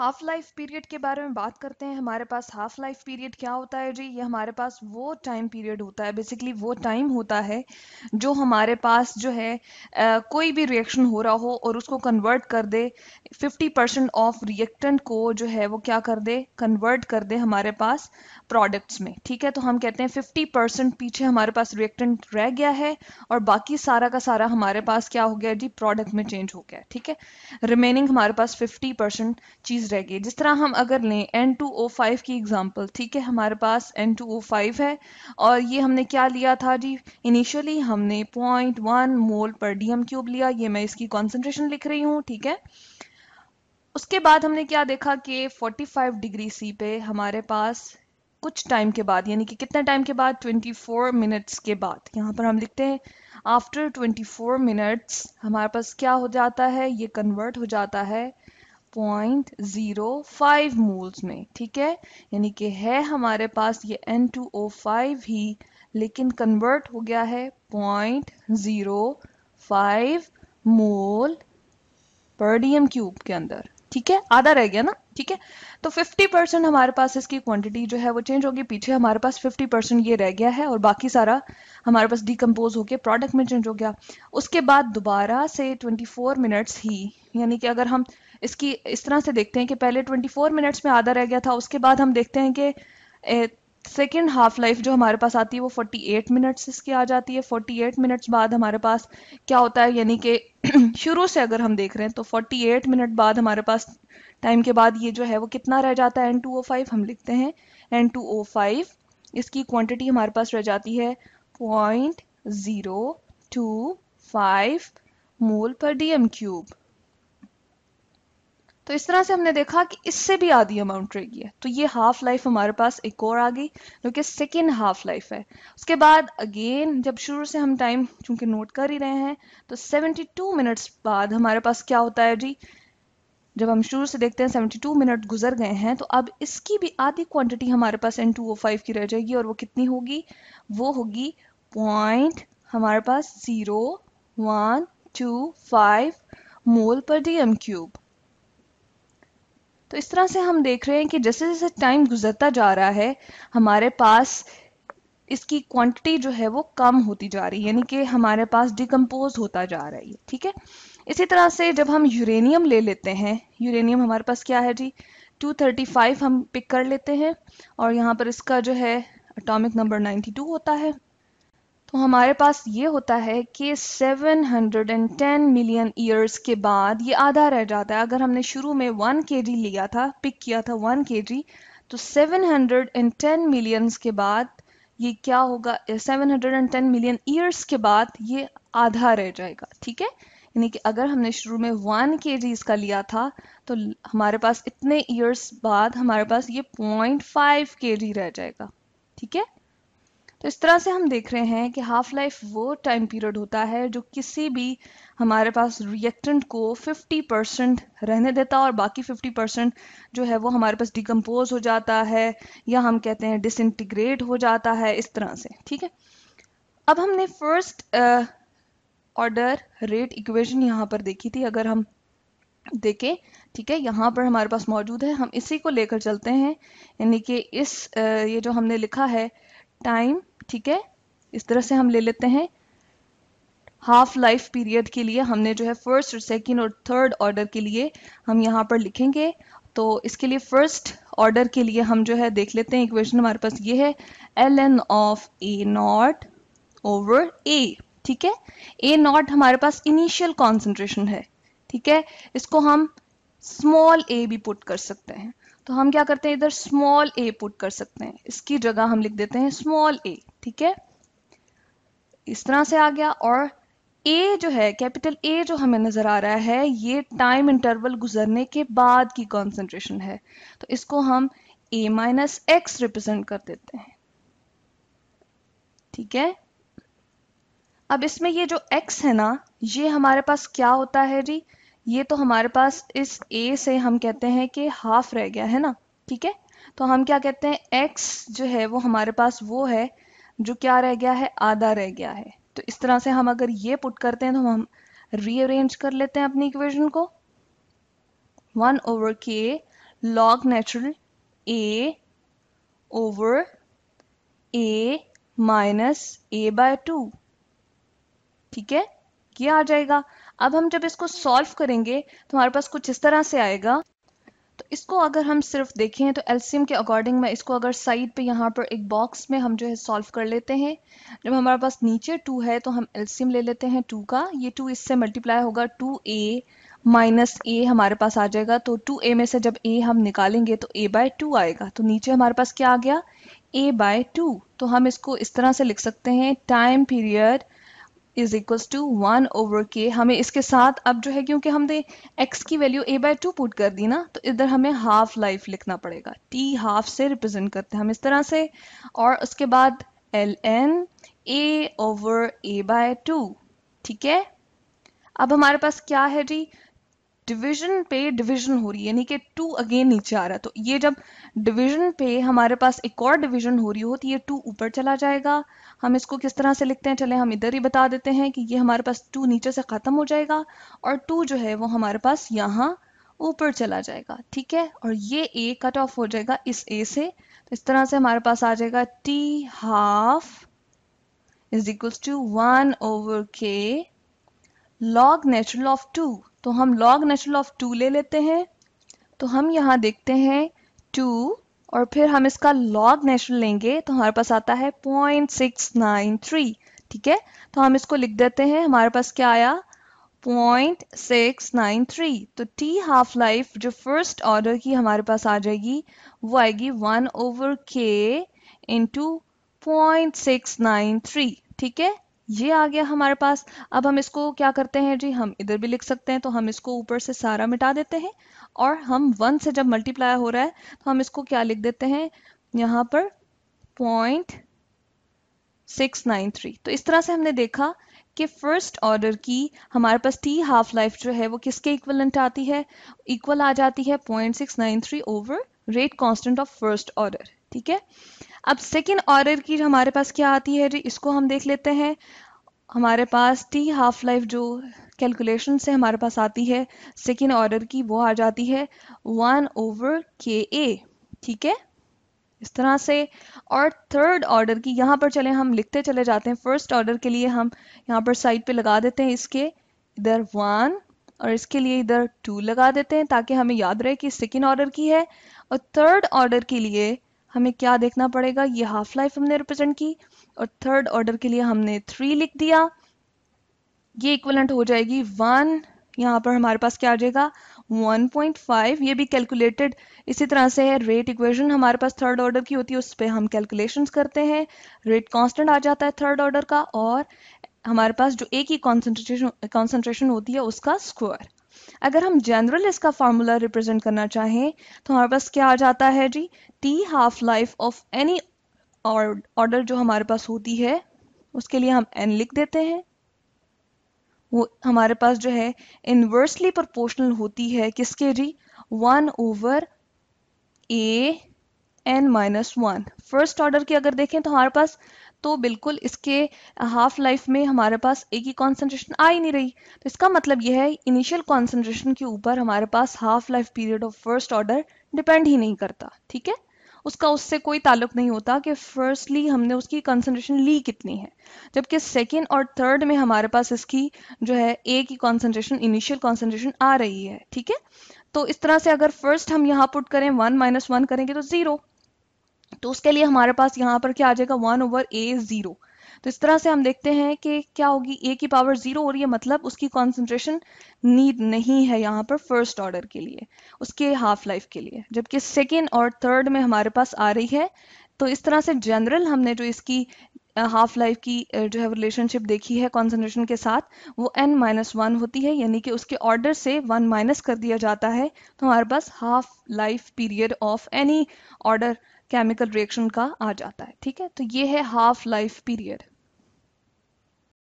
half life period के बारे में बात करते हैं हमारे पास हाफ़ लाइफ पीरियड क्या होता है जी ये हमारे पास वो टाइम पीरियड होता है बेसिकली वो टाइम होता है जो हमारे पास जो है आ, कोई भी रिएक्शन हो रहा हो और उसको कन्वर्ट कर दे 50% परसेंट ऑफ रिएक्टेंट को जो है वो क्या कर दे कन्वर्ट कर दे हमारे पास प्रोडक्ट्स में ठीक है तो हम कहते हैं फिफ्टी परसेंट पीछे हमारे पास रिएक्टेंट रह गया है और बाकी सारा का सारा हमारे पास क्या हो गया जी प्रोडक्ट में चेंज हो गया ठीक है रिमेनिंग हमारे पास फिफ्टी चीज़ रह गई जिस तरह हम अगर लें एन टू ओ फाइव की एग्जांपल ठीक है हमारे पास एन टू ओ फाइव है और ये हमने क्या लिया था जी इनिशियली हमने point one mole per D M cube लिया ये मैं इसकी कॉन्सेंट्रेशन लिख रही हूँ ठीक है उसके बाद हमने क्या देखा कि 45 डिग्री सी पे हमारे पास कुछ टाइम के बाद यानी कि कितने टाइम के बाद 24 मिनट्स के बाद यहाँ पर हम लिखते हैं आफ्टर 24 मिनट्स हमारे पास क्या हो जाता है ये कन्वर्ट हो जाता है पॉइंट ज़ीरो फाइव मोल्स में ठीक है यानी कि है हमारे पास ये एन टू ओ फाइव ही लेकिन कन्वर्ट हो गया है point zero five mole per D M cube के अंदर ठीक है आधा रह गया ना ठीक है तो 50 परसेंट हमारे पास इसकी क्वांटिटी जो है वो चेंज होगी पीछे हमारे पास 50 परसेंट ये रह गया है और बाकी सारा हमारे पास डिकम्पोज होके प्रोडक्ट में चेंज हो गया उसके बाद दोबारा से 24 मिनट्स ही यानी कि अगर हम इसकी इस तरह से देखते हैं कि पहले 24 मिनट्स में आधा रह गया था उसके बाद हम देखते हैं कि सेकेंड हाफ लाइफ जो हमारे पास आती है वो एट मिनट्स इसकी आ जाती है एट मिनट्स बाद हमारे पास क्या होता है यानी कि शुरू से अगर हम देख रहे हैं तो एट मिनट बाद हमारे पास टाइम के बाद ये जो है वो कितना रह जाता है एन टू ओ फाइव हम लिखते हैं एन टू ओ फाइव इसकी क्वांटिटी हमारे पास रह जाती है point zero two five mole per D M cube तो इस तरह से हमने देखा कि इससे भी आधी अमाउंट रहेगी तो ये हाफ लाइफ हमारे पास एक और आ गई जो कि सेकेंड हाफ लाइफ है उसके बाद अगेन जब शुरू से हम टाइम चूंकि नोट कर ही रहे हैं तो 72 मिनट्स बाद हमारे पास क्या होता है जी जब हम शुरू से देखते हैं 72 मिनट गुजर गए हैं तो अब इसकी भी आधी क्वांटिटी हमारे पास एन टू ओ फाइव की रह जाएगी और वो कितनी होगी वो होगी पॉइंट हमारे पास zero one two five mole per D M cube तो इस तरह से हम देख रहे हैं कि जैसे जैसे टाइम गुजरता जा रहा है हमारे पास इसकी क्वांटिटी जो है वो कम होती जा रही है यानी कि हमारे पास डिकम्पोज होता जा रहा है ठीक है इसी तरह से जब हम यूरेनियम ले लेते हैं यूरेनियम हमारे पास क्या है जी 235 हम पिक कर लेते हैं और यहाँ पर इसका जो है अटोमिक नंबर 92 होता है तो हमारे पास ये होता है कि 710 मिलियन ईयर्स के बाद ये आधा रह जाता है अगर हमने शुरू में 1 के लिया था पिक किया था 1 के तो 710 मिलियंस के बाद ये क्या होगा 710 मिलियन ईयर्स के बाद ये आधा रह जाएगा ठीक है यानी कि अगर हमने शुरू में वन के जी इसका लिया था तो हमारे पास इतने ईयर्स बाद हमारे पास ये पॉइंट फाइव के जी रह जाएगा ठीक है तो इस तरह से हम देख रहे हैं कि हाफ लाइफ वो टाइम पीरियड होता है जो किसी भी हमारे पास रिएक्टेंट को 50 परसेंट रहने देता है और बाकी 50 परसेंट जो है वो हमारे पास डिकम्पोज हो जाता है या हम कहते हैं डिसइंटीग्रेट हो जाता है इस तरह से ठीक है अब हमने फर्स्ट ऑर्डर रेट इक्वेशन यहाँ पर देखी थी अगर हम देखें ठीक है यहाँ पर हमारे पास मौजूद है हम इसी को लेकर चलते हैं यानी कि इस uh, ये जो हमने लिखा है टाइम ठीक है इस तरह से हम ले लेते हैं हाफ लाइफ पीरियड के लिए हमने जो है फर्स्ट और सेकेंड और थर्ड ऑर्डर के लिए हम यहाँ पर लिखेंगे तो इसके लिए फर्स्ट ऑर्डर के लिए हम जो है देख लेते हैं इक्वेशन हमारे पास ये है L N of A naught over A ठीक है ए नॉट हमारे पास इनिशियल कॉन्सेंट्रेशन है ठीक है इसको हम स्मॉल ए भी पुट कर सकते हैं तो हम क्या करते हैं इधर स्मॉल ए पुट कर सकते हैं इसकी जगह हम लिख देते हैं स्मॉल ए ठीक है इस तरह से आ गया और ए जो है कैपिटल ए जो हमें नज़र आ रहा है ये टाइम इंटरवल गुजरने के बाद की कॉन्सेंट्रेशन है तो इसको हम ए माइनस एक्स रिप्रेजेंट कर देते हैं ठीक है अब इसमें ये जो x है ना ये हमारे पास क्या होता है जी ये तो हमारे पास इस ए से हम कहते हैं कि हाफ रह गया है ना ठीक है तो हम क्या कहते हैं एक्स जो है वो हमारे पास वो है जो क्या रह गया है आधा रह गया है तो इस तरह से हम अगर ये पुट करते हैं तो हम रीअरेंज कर लेते हैं अपनी इक्वेशन को one over K log natural A over A minus A by two ठीक है ये आ जाएगा अब हम जब इसको सॉल्व करेंगे तो हमारे पास कुछ इस तरह से आएगा तो इसको अगर हम सिर्फ देखें तो एल्सियम के अकॉर्डिंग में इसको अगर साइड पे यहाँ पर एक बॉक्स में हम जो है सॉल्व कर लेते हैं जब हमारे पास नीचे टू है तो हम एल्सियम ले लेते हैं टू का ये टू इससे मल्टीप्लाई होगा टू ए माइनस ए हमारे पास आ जाएगा तो टू ए में से जब ए हम निकालेंगे तो ए बाय टू आएगा तो नीचे हमारे पास क्या आ गया ए बाय टू तो हम इसको इस तरह से लिख सकते हैं time period is equal to one over K हमें इसके साथ अब जो है क्योंकि हमने x की value a by two put कर दी ना तो इधर हमें हाफ लाइफ लिखना पड़ेगा t हाफ से रिप्रेजेंट करते हैं हम इस तरह से और उसके बाद L N A over A by two ठीक है अब हमारे पास क्या है जी डिवीजन पे डिवीजन हो रही है यानी कि टू अगेन नीचे आ रहा तो ये जब डिवीजन पे हमारे पास एक और डिवीजन हो रही हो तो ये टू ऊपर चला जाएगा हम इसको किस तरह से लिखते हैं चले हम इधर ही बता देते हैं कि ये हमारे पास टू नीचे से ख़त्म हो जाएगा और टू जो है वो हमारे पास यहाँ ऊपर चला जाएगा ठीक है और ये ए कट ऑफ हो जाएगा इस ए से तो इस तरह से हमारे पास आ जाएगा T half is equals to one over K log natural of two तो हम लॉग नेचुरल ऑफ टू ले लेते हैं तो हम यहाँ देखते हैं टू और फिर हम इसका लॉग नेचुरल लेंगे तो हमारे पास आता है पॉइंट सिक्स नाइन थ्री ठीक है तो हम इसको लिख देते हैं हमारे पास क्या आया पॉइंट सिक्स नाइन थ्री तो टी हाफ लाइफ जो फर्स्ट ऑर्डर की हमारे पास आ जाएगी वो आएगी one over K into point six nine three ठीक है ये आ गया हमारे पास अब हम इसको क्या करते हैं जी हम इधर भी लिख सकते हैं तो हम इसको ऊपर से सारा मिटा देते हैं और हम वन से जब मल्टीप्लाई हो रहा है तो हम इसको क्या लिख देते हैं यहाँ पर पॉइंट सिक्स नाइन थ्री तो इस तरह से हमने देखा कि फर्स्ट ऑर्डर की हमारे पास टी हाफ लाइफ जो है वो किसके इक्वलेंट आती है इक्वल आ जाती है point six nine three over rate constant of first order ठीक है अब सेकेंड ऑर्डर की हमारे पास क्या आती है जी इसको हम देख लेते हैं हमारे पास टी हाफ लाइफ जो कैलकुलेशन से हमारे पास आती है सेकेंड ऑर्डर की वो आ जाती है वन ओवर के ए ठीक है इस तरह से और थर्ड ऑर्डर की यहाँ पर चले हम लिखते चले जाते हैं फर्स्ट ऑर्डर के लिए हम यहाँ पर साइड पे लगा देते हैं इसके इधर वन और इसके लिए इधर टू लगा देते हैं ताकि हमें याद रहे कि सेकेंड ऑर्डर की है और थर्ड ऑर्डर के लिए हमें क्या देखना पड़ेगा ये हाफ लाइफ हमने रिप्रेजेंट की और थर्ड ऑर्डर के लिए हमने थ्री लिख दिया ये इक्वलेंट हो जाएगी वन यहाँ पर हमारे पास क्या आ जाएगा 1.5 ये भी कैलकुलेटेड इसी तरह से है रेट इक्वेशन हमारे पास थर्ड ऑर्डर की होती है उस पर हम कैलकुलेशन करते हैं रेट कांस्टेंट आ जाता है थर्ड ऑर्डर का और हमारे पास जो एक ही कॉन्सेंट्रेशन कॉन्सेंट्रेशन होती है उसका स्क्वायर अगर हम जनरल इसका फार्मूला रिप्रेजेंट करना चाहें तो हमारे पास क्या आ जाता है जी T half life of any order जो हमारे पास होती है उसके लिए हम एन लिख देते हैं वो हमारे पास जो है इनवर्सली प्रोपोर्शनल होती है किसके जी one over A N minus one first order की अगर देखें तो हमारे पास तो बिल्कुल इसके हाफ लाइफ में हमारे पास एक ही कॉन्सेंट्रेशन आ ही नहीं रही तो इसका मतलब यह है इनिशियल कॉन्सेंट्रेशन के ऊपर हमारे पास half life period of first order depend ही नहीं करता ठीक है उसका उससे कोई ताल्लुक नहीं होता कि फर्स्टली हमने उसकी कॉन्सेंट्रेशन ली कितनी है जबकि सेकेंड और थर्ड में हमारे पास इसकी जो है ए की कॉन्सेंट्रेशन इनिशियल कॉन्सेंट्रेशन आ रही है ठीक है तो इस तरह से अगर फर्स्ट हम यहाँ पुट करें वन माइनस वन करेंगे तो जीरो तो उसके लिए हमारे पास यहाँ पर क्या आ जाएगा वन ओवर ए जीरो तो इस तरह से हम देखते हैं कि क्या होगी ए की पावर जीरो और ये मतलब उसकी कॉन्सेंट्रेशन नीड नहीं है यहाँ पर फर्स्ट ऑर्डर के लिए उसके हाफ लाइफ के लिए जबकि सेकेंड और थर्ड में हमारे पास आ रही है तो इस तरह से जनरल हमने जो इसकी हाफ लाइफ की जो है रिलेशनशिप देखी है कॉन्सेंट्रेशन के साथ वो एन माइनस वन होती है यानी कि उसके ऑर्डर से वन माइनस कर दिया जाता है तो हमारे पास half life period of any order chemical reaction का आ जाता है ठीक है तो ये है हाफ लाइफ पीरियड